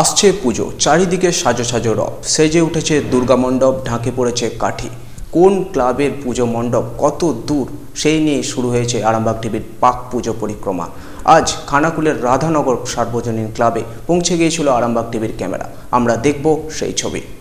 আসছে পুজো চারিদিকে সাজো সাজো রব সেজে উঠেছে দুর্গা মণ্ডপ ঢাকে পড়েছে কাঠি কোন ক্লাবের পুজো মণ্ডপ কত দূর সেই নিয়ে শুরু হয়েছে আরামবাগ টিভির পাক পুজো পরিক্রমা আজ খানাকুলের রাধানগর সার্বজনীন ক্লাবে পৌঁছে গিয়েছিল আরামবাগ টিভির ক্যামেরা আমরা দেখব সেই ছবি